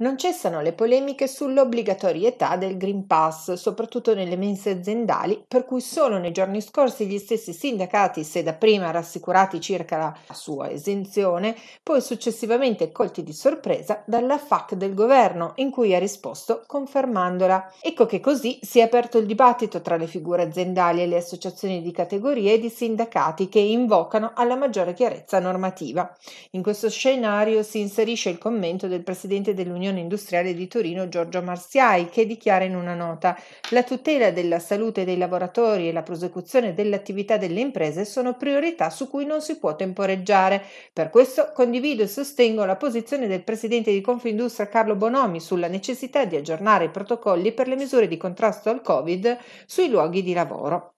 Non cessano le polemiche sull'obbligatorietà del Green Pass, soprattutto nelle mense aziendali, per cui solo nei giorni scorsi gli stessi sindacati, se dapprima rassicurati circa la sua esenzione, poi successivamente colti di sorpresa dalla FAC del governo, in cui ha risposto confermandola. Ecco che così si è aperto il dibattito tra le figure aziendali e le associazioni di categorie e di sindacati che invocano alla maggiore chiarezza normativa. In questo scenario si inserisce il commento del presidente dell'Unione dell'Unione Industriale di Torino Giorgio Marziai, che dichiara in una nota la tutela della salute dei lavoratori e la prosecuzione dell'attività delle imprese sono priorità su cui non si può temporeggiare. Per questo condivido e sostengo la posizione del Presidente di Confindustria Carlo Bonomi sulla necessità di aggiornare i protocolli per le misure di contrasto al Covid sui luoghi di lavoro.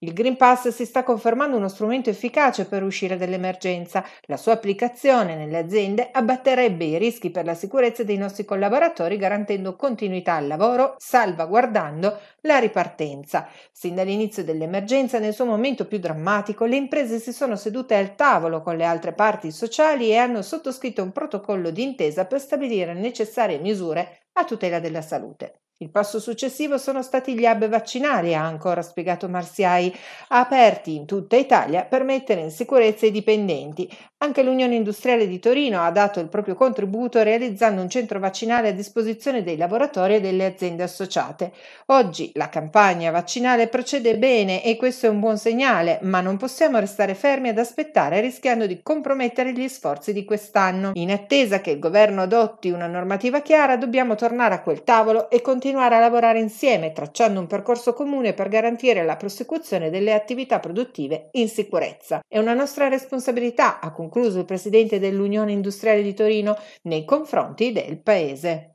Il Green Pass si sta confermando uno strumento efficace per uscire dall'emergenza. La sua applicazione nelle aziende abbatterebbe i rischi per la sicurezza dei nostri collaboratori garantendo continuità al lavoro, salvaguardando la ripartenza. Sin dall'inizio dell'emergenza, nel suo momento più drammatico, le imprese si sono sedute al tavolo con le altre parti sociali e hanno sottoscritto un protocollo d'intesa per stabilire necessarie misure a tutela della salute. Il passo successivo sono stati gli hub vaccinali, ha ancora spiegato Marziai, aperti in tutta Italia per mettere in sicurezza i dipendenti. Anche l'Unione Industriale di Torino ha dato il proprio contributo realizzando un centro vaccinale a disposizione dei laboratori e delle aziende associate. Oggi la campagna vaccinale procede bene e questo è un buon segnale, ma non possiamo restare fermi ad aspettare rischiando di compromettere gli sforzi di quest'anno. In attesa che il governo adotti una normativa chiara, dobbiamo tornare a quel tavolo e continuare continuare a lavorare insieme, tracciando un percorso comune per garantire la prosecuzione delle attività produttive in sicurezza. È una nostra responsabilità, ha concluso il presidente dell'Unione Industriale di Torino, nei confronti del Paese.